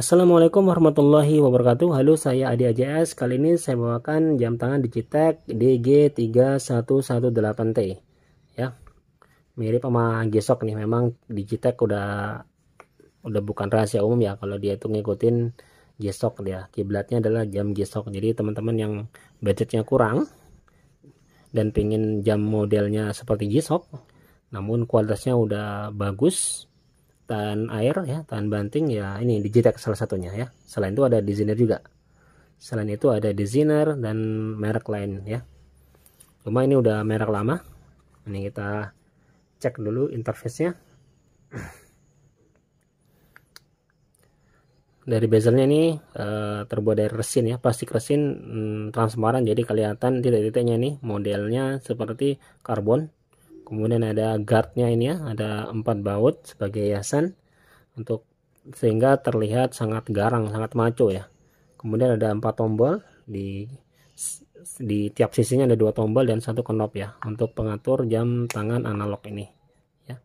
Assalamualaikum warahmatullahi wabarakatuh Halo saya Adi AJS Kali ini saya bawakan jam tangan Digitec DG3118T Ya Mirip sama Gesok nih Memang Digitec udah Udah bukan rahasia umum ya Kalau dia itu ngikutin Gesok dia Kiblatnya adalah jam Gesok Jadi teman-teman yang budgetnya kurang Dan pengen jam modelnya seperti Gesok Namun kualitasnya udah bagus tahan air ya tahan banting ya ini digitek salah satunya ya selain itu ada designer juga selain itu ada designer dan merek lain ya cuma ini udah merek lama ini kita cek dulu interface-nya dari bezelnya ini eh, terbuat dari resin ya plastik resin mm, transparan jadi kelihatan titik-titiknya ini modelnya seperti karbon kemudian ada guardnya ini ya ada empat baut sebagai hiasan untuk sehingga terlihat sangat garang sangat maco ya kemudian ada empat tombol di di tiap sisinya ada dua tombol dan satu knob ya untuk pengatur jam tangan analog ini ya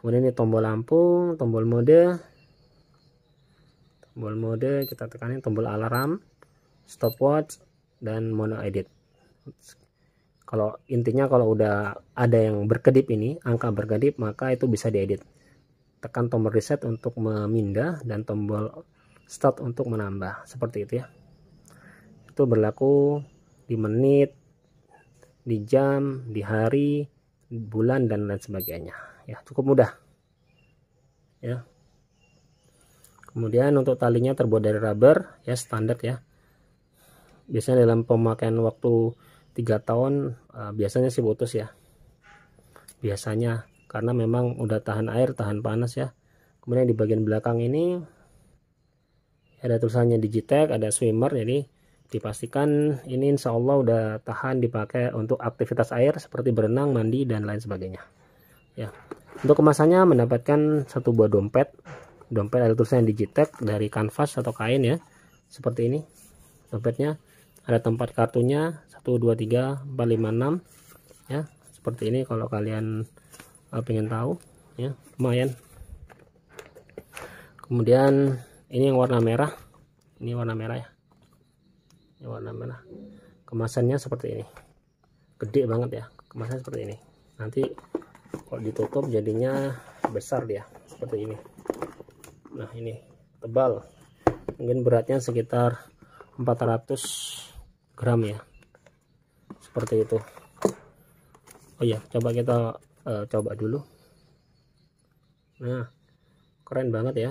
kemudian ini tombol lampu tombol mode tombol mode kita tekanin tombol alarm stopwatch dan mono edit kalau intinya kalau udah ada yang berkedip ini angka berkedip maka itu bisa diedit tekan tombol reset untuk memindah dan tombol start untuk menambah seperti itu ya itu berlaku di menit di jam di hari bulan dan lain sebagainya ya cukup mudah ya kemudian untuk talinya terbuat dari rubber ya standar ya biasanya dalam pemakaian waktu tiga tahun uh, biasanya sih putus ya biasanya karena memang udah tahan air tahan panas ya kemudian di bagian belakang ini ada tulisannya Digitech ada swimmer jadi dipastikan ini insya Allah udah tahan dipakai untuk aktivitas air seperti berenang mandi dan lain sebagainya ya untuk kemasannya mendapatkan satu buah dompet dompet ada tulisannya Digitech dari kanvas atau kain ya seperti ini dompetnya ada tempat kartunya 2 3 4 5 6 ya seperti ini kalau kalian uh, pengen tahu ya lumayan kemudian ini yang warna merah ini warna merah ya ini warna merah kemasannya seperti ini gede banget ya kemasannya seperti ini nanti kalau ditutup jadinya besar dia seperti ini nah ini tebal mungkin beratnya sekitar 400 gram ya seperti itu oh ya coba kita uh, coba dulu nah keren banget ya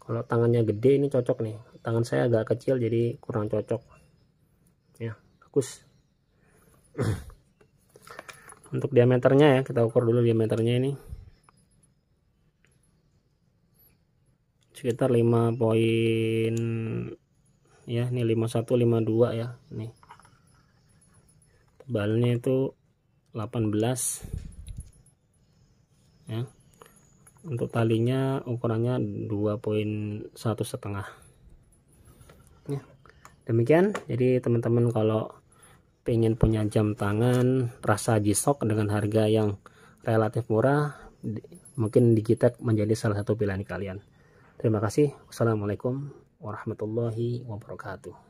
kalau tangannya gede ini cocok nih tangan saya agak kecil jadi kurang cocok ya bagus untuk diameternya ya kita ukur dulu diameternya ini sekitar 5 poin ya ini 5152 ya nih balnya itu 18 ya untuk talinya ukurannya 2.1 setengah ya. demikian jadi teman-teman kalau pengen punya jam tangan rasa jisok dengan harga yang relatif murah di, mungkin digitek menjadi salah satu pilihan kalian terima kasih wassalamualaikum warahmatullahi wabarakatuh